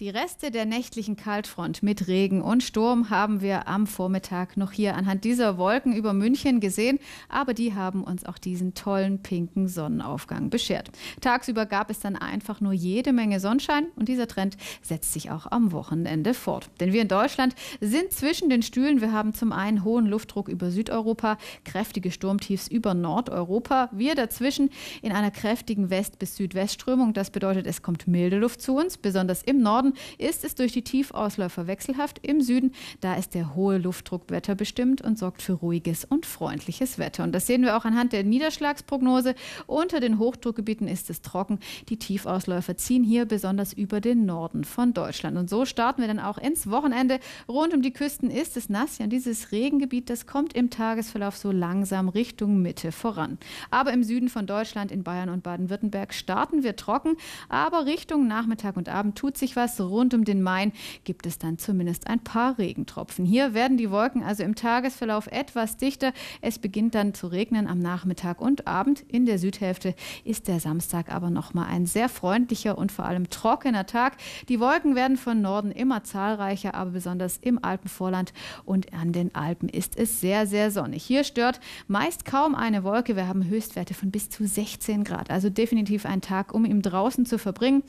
Die Reste der nächtlichen Kaltfront mit Regen und Sturm haben wir am Vormittag noch hier anhand dieser Wolken über München gesehen, aber die haben uns auch diesen tollen pinken Sonnenaufgang beschert. Tagsüber gab es dann einfach nur jede Menge Sonnenschein und dieser Trend setzt sich auch am Wochenende fort. Denn wir in Deutschland sind zwischen den Stühlen. Wir haben zum einen hohen Luftdruck über Südeuropa, kräftige Sturmtiefs über Nordeuropa, wir dazwischen in einer kräftigen West- bis Südwestströmung. Das bedeutet, es kommt milde Luft zu uns, besonders im Norden Norden ist es durch die Tiefausläufer wechselhaft. Im Süden, da ist der hohe Luftdruck wetterbestimmt und sorgt für ruhiges und freundliches Wetter. Und das sehen wir auch anhand der Niederschlagsprognose. Unter den Hochdruckgebieten ist es trocken. Die Tiefausläufer ziehen hier besonders über den Norden von Deutschland. Und so starten wir dann auch ins Wochenende. Rund um die Küsten ist es nass. Ja, dieses Regengebiet, das kommt im Tagesverlauf so langsam Richtung Mitte voran. Aber im Süden von Deutschland, in Bayern und Baden-Württemberg starten wir trocken. Aber Richtung Nachmittag und Abend tut sich was. Elsass rund um den Main gibt es dann zumindest ein paar Regentropfen. Hier werden die Wolken also im Tagesverlauf etwas dichter. Es beginnt dann zu regnen am Nachmittag und Abend. In der Südhälfte ist der Samstag aber nochmal ein sehr freundlicher und vor allem trockener Tag. Die Wolken werden von Norden immer zahlreicher, aber besonders im Alpenvorland und an den Alpen ist es sehr, sehr sonnig. Hier stört meist kaum eine Wolke. Wir haben Höchstwerte von bis zu 16 Grad. Also definitiv ein Tag, um ihn draußen zu verbringen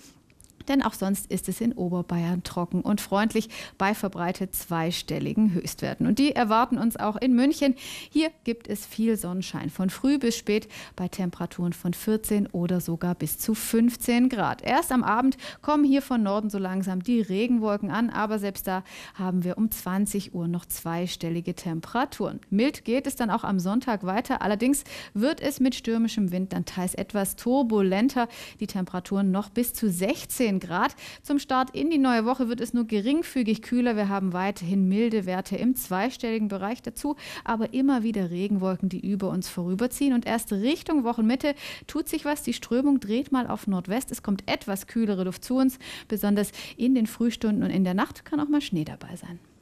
denn auch sonst ist es in Oberbayern trocken und freundlich bei verbreitet zweistelligen Höchstwerten. Und die erwarten uns auch in München. Hier gibt es viel Sonnenschein von früh bis spät bei Temperaturen von 14 oder sogar bis zu 15 Grad. Erst am Abend kommen hier von Norden so langsam die Regenwolken an, aber selbst da haben wir um 20 Uhr noch zweistellige Temperaturen. Mild geht es dann auch am Sonntag weiter, allerdings wird es mit stürmischem Wind dann teils etwas turbulenter, die Temperaturen noch bis zu 16 18 Grad. Zum Start in die neue Woche wird es nur geringfügig kühler. Wir haben weiterhin milde Werte im zweistelligen Bereich dazu, aber immer wieder Regenwolken, die über uns vorüberziehen. Und erst Richtung Wochenmitte tut sich was. Die Strömung dreht mal auf Nordwest. Es kommt etwas kühlere Luft zu uns. Besonders in den Frühstunden und in der Nacht kann auch mal Schnee dabei sein.